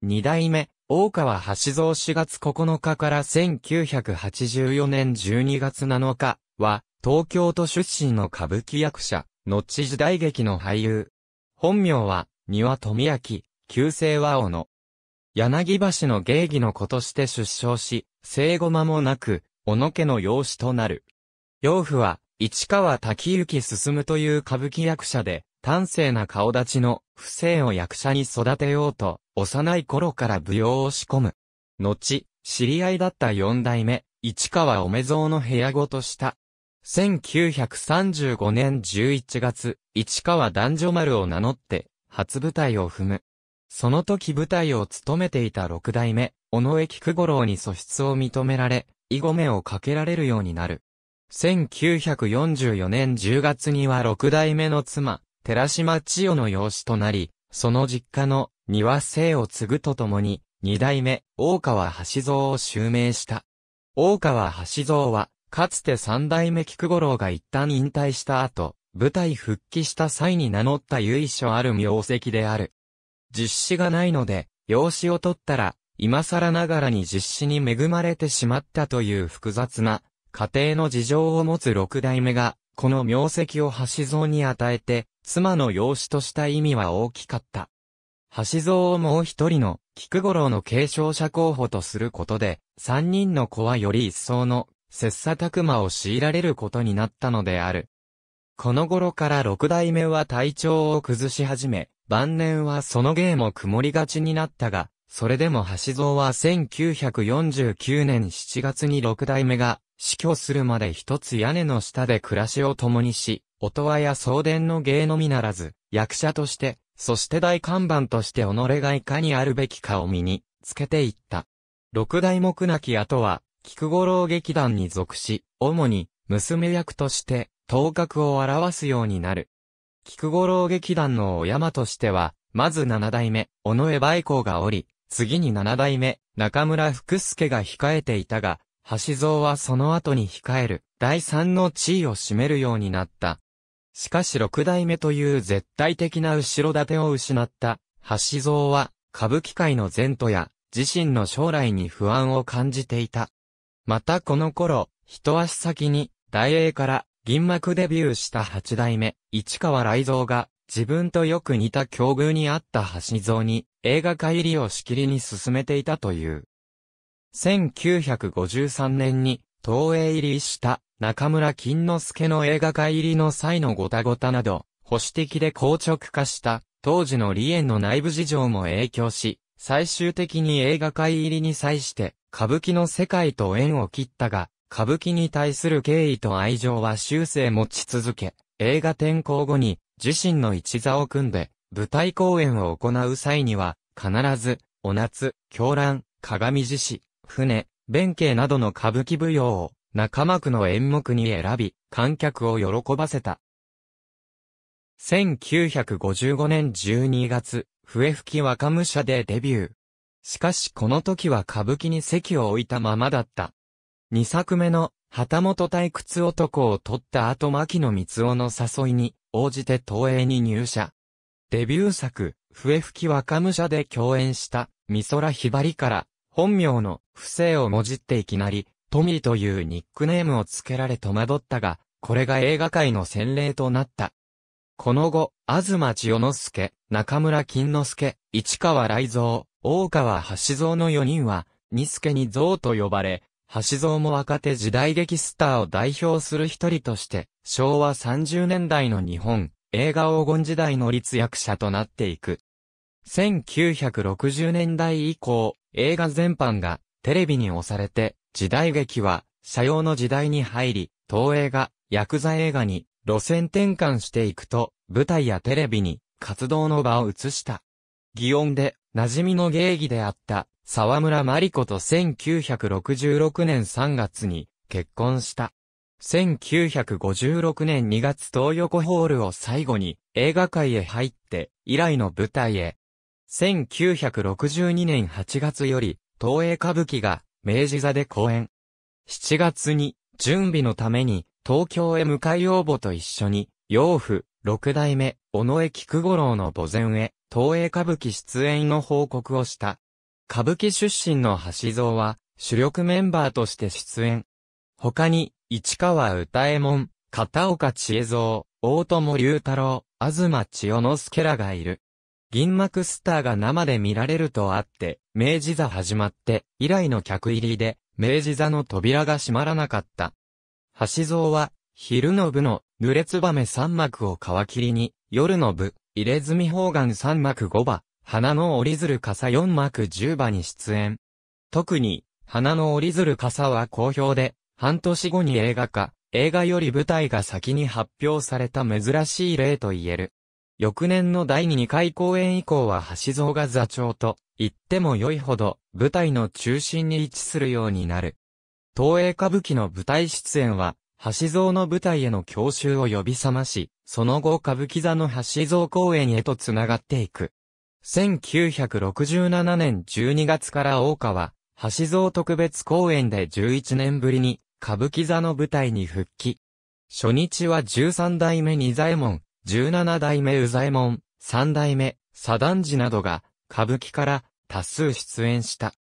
二代目、大川橋蔵4月9日から1984年12月7日は、東京都出身の歌舞伎役者、後時代劇の俳優。本名は、丹羽富明、旧姓は小野。柳橋の芸妓の子として出生し、生後間もなく、小野家の養子となる。養父は、市川滝行進という歌舞伎役者で、端正な顔立ちの不正を役者に育てようと、幼い頃から舞踊を仕込む。後、知り合いだった四代目、市川おめぞうの部屋ごとした。1935年11月、市川男女丸を名乗って、初舞台を踏む。その時舞台を務めていた六代目、尾上菊五郎に素質を認められ、囲碁目をかけられるようになる。1944年10月には六代目の妻、寺島千代の養子となり、その実家の庭姓を継ぐとともに、二代目、大川橋蔵を襲名した。大川橋蔵は、かつて三代目菊五郎が一旦引退した後、舞台復帰した際に名乗った由緒ある名跡である。実施がないので、養子を取ったら、今更ながらに実施に恵まれてしまったという複雑な、家庭の事情を持つ六代目が、この名跡を橋蔵に与えて、妻の養子とした意味は大きかった。橋蔵をもう一人の、菊五郎の継承者候補とすることで、三人の子はより一層の、切磋琢磨を強いられることになったのである。この頃から六代目は体調を崩し始め、晩年はその芸も曇りがちになったが、それでも橋蔵は1949年7月に六代目が死去するまで一つ屋根の下で暮らしを共にし、音羽や送電の芸のみならず、役者として、そして大看板として己がいかにあるべきかを身に、つけていった。六代目なき後は、菊五郎劇団に属し、主に、娘役として、頭角を表すようになる。菊五郎劇団のお山としては、まず七代目、尾上梅光がおり、次に七代目、中村福助が控えていたが、橋蔵はその後に控える第三の地位を占めるようになった。しかし六代目という絶対的な後ろ盾を失った橋蔵は歌舞伎界の前途や自身の将来に不安を感じていた。またこの頃、一足先に大英から銀幕デビューした八代目市川雷蔵が自分とよく似た境遇にあった橋蔵に映画化入りをしきりに進めていたという。1953年に東映入りした中村金之助の映画会入りの際のごたごたなど、保守的で硬直化した当時の李園の内部事情も影響し、最終的に映画界入りに際して歌舞伎の世界と縁を切ったが、歌舞伎に対する敬意と愛情は修正持ち続け、映画転校後に自身の一座を組んで舞台公演を行う際には、必ず、お夏、狂乱、鏡獅子、船、弁慶などの歌舞伎舞踊を中間区の演目に選び、観客を喜ばせた。1955年12月、笛吹若武者でデビュー。しかしこの時は歌舞伎に席を置いたままだった。2作目の、旗本退屈男を取った後牧野光夫の誘いに、応じて東映に入社。デビュー作、笛吹き若武者で共演した、美空ひばりから、本名の不正をもじっていきなり、トミーというニックネームを付けられ戸惑ったが、これが映画界の洗礼となった。この後、東千代之助、中村金之助、市川雷蔵、大川橋蔵の4人は、二助に蔵と呼ばれ、橋蔵も若手時代劇スターを代表する一人として、昭和30年代の日本、映画黄金時代の立役者となっていく。1960年代以降、映画全般がテレビに押されて、時代劇は、社用の時代に入り、東映が、ヤクザ映画に、路線転換していくと、舞台やテレビに、活動の場を移した。擬音で、馴染みの芸妓であった、沢村真理子と1966年3月に、結婚した。1956年2月東横ホールを最後に映画界へ入って以来の舞台へ1962年8月より、東映歌舞伎が明治座で公演。7月に、準備のために、東京へ向かい応募と一緒に、養父、六代目、尾上菊五郎の墓前へ、東映歌舞伎出演の報告をした。歌舞伎出身の橋蔵は、主力メンバーとして出演。他に、市川歌右衛門、片岡千恵蔵、大友龍太郎、東千代之助らがいる。銀幕スターが生で見られるとあって、明治座始まって以来の客入りで、明治座の扉が閉まらなかった。橋蔵は、昼の部の濡れつばめ三幕を皮切りに、夜の部、入れ墨方眼三幕五羽、花の折り鶴傘四幕十羽に出演。特に、花の折り鶴傘は好評で、半年後に映画化、映画より舞台が先に発表された珍しい例と言える。翌年の第2回公演以降は橋蔵が座長と言っても良いほど舞台の中心に位置するようになる。東映歌舞伎の舞台出演は橋蔵の舞台への教習を呼び覚まし、その後歌舞伎座の橋蔵公演へと繋がっていく。1967年12月から大川は、橋蔵特別公演で11年ぶりに歌舞伎座の舞台に復帰。初日は13代目二左衛門、17代目ざ左衛門、3代目、左段次などが、歌舞伎から多数出演した。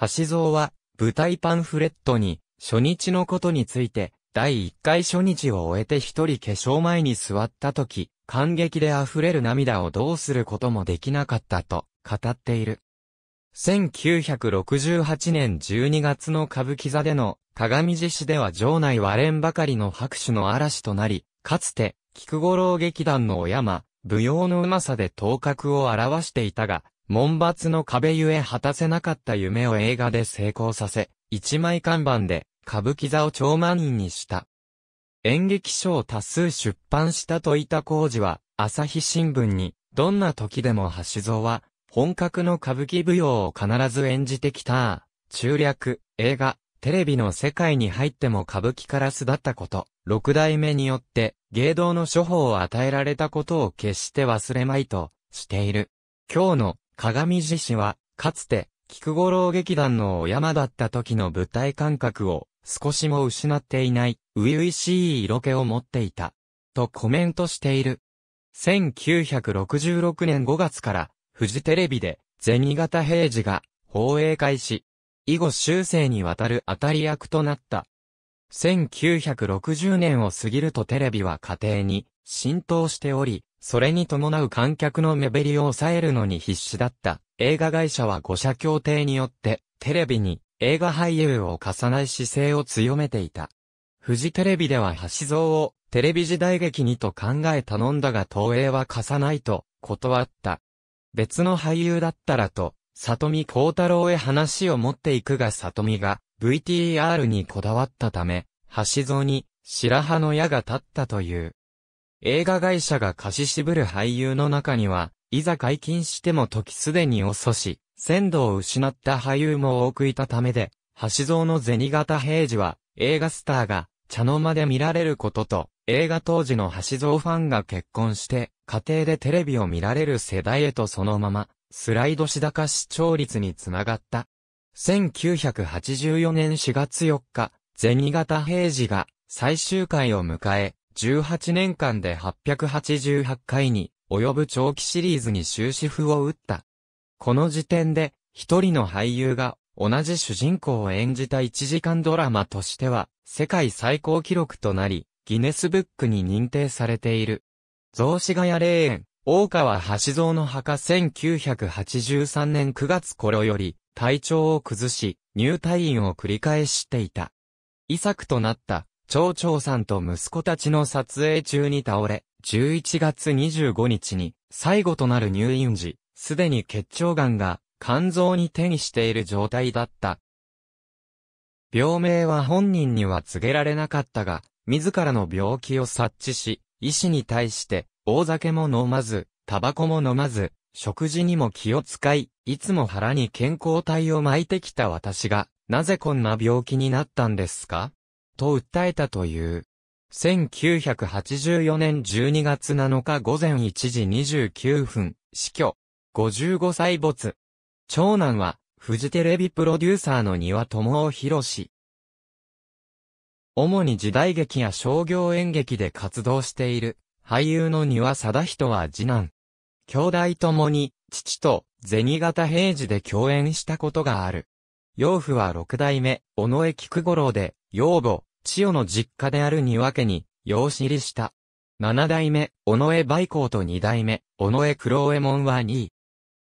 橋蔵は、舞台パンフレットに、初日のことについて、第1回初日を終えて一人化粧前に座った時、感激で溢れる涙をどうすることもできなかったと語っている。1968年12月の歌舞伎座での鏡獅子では場内割れんばかりの拍手の嵐となり、かつて菊五郎劇団のお山、舞踊のうまさで頭角を表していたが、門伐の壁ゆえ果たせなかった夢を映画で成功させ、一枚看板で歌舞伎座を超満員にした。演劇書を多数出版したといた工事は、朝日新聞に、どんな時でも橋蔵は、本格の歌舞伎舞踊を必ず演じてきた、中略、映画、テレビの世界に入っても歌舞伎から巣立ったこと、六代目によって芸道の処方を与えられたことを決して忘れまいとしている。今日の鏡獅子は、かつて、菊五郎劇団のお山だった時の舞台感覚を少しも失っていない、初々しい色気を持っていた。とコメントしている。1966年5月から、富士テレビで、銭形平次が、放映開始。以後終生にわたる当たり役となった。1960年を過ぎるとテレビは家庭に浸透しており、それに伴う観客の目減りを抑えるのに必死だった映画会社は五社協定によってテレビに映画俳優を貸さない姿勢を強めていた。富士テレビでは橋蔵をテレビ時代劇にと考え頼んだが東映は貸さないと断った。別の俳優だったらと里見光太郎へ話を持っていくが里見が VTR にこだわったため、橋蔵に白羽の矢が立ったという。映画会社が貸し渋る俳優の中には、いざ解禁しても時すでに遅し、鮮度を失った俳優も多くいたためで、橋蔵の銭形平次は、映画スターが茶の間で見られることと、映画当時の橋蔵ファンが結婚して、家庭でテレビを見られる世代へとそのままスライドしだか視聴率につながった。1984年4月4日、銭形平次が最終回を迎え、18年間で888回に及ぶ長期シリーズに終止符を打った。この時点で、一人の俳優が同じ主人公を演じた1時間ドラマとしては、世界最高記録となり、ギネスブックに認定されている。雑司ヶ谷霊園、大川橋蔵の墓1983年9月頃より、体調を崩し、入退院を繰り返していた。遺作となった、町長さんと息子たちの撮影中に倒れ、11月25日に、最後となる入院時、すでに結腸癌が、肝臓に転移している状態だった。病名は本人には告げられなかったが、自らの病気を察知し、医師に対して、大酒も飲まず、タバコも飲まず、食事にも気を使い、いつも腹に健康体を巻いてきた私が、なぜこんな病気になったんですかと訴えたという。1984年12月7日午前1時29分、死去。55歳没。長男は、フジテレビプロデューサーの庭智夫博士。主に時代劇や商業演劇で活動している。俳優の庭貞人は次男。兄弟ともに、父と銭形平次で共演したことがある。養父は六代目、尾上菊五郎で、養母、千代の実家である庭家に、養子入りした。七代目、尾上梅光と二代目、尾上黒右衛門は2位。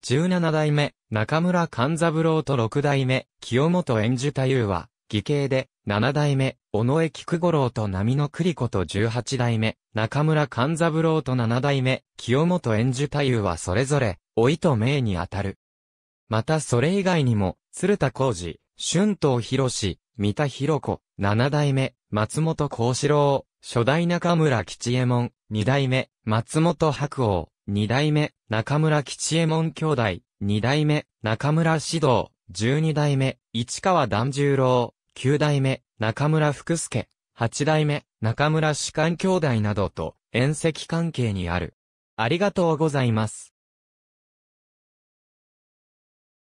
十七代目、中村勘三郎と六代目、清本演寿太夫は、義兄で、七代目、尾上菊五郎と波野栗子と十八代目、中村勘三郎と七代目、清本円寿太夫はそれぞれ、老いと名にあたる。またそれ以外にも、鶴田浩二、春藤博士、三田博子、七代目、松本幸四郎、初代中村吉右衛門、二代目、松本白鸚、二代目、中村吉右衛門兄弟、二代目、中村指導、十二代目、市川團十郎、九代目、中村福助、八代目、中村士官兄弟などと、遠石関係にある。ありがとうございます。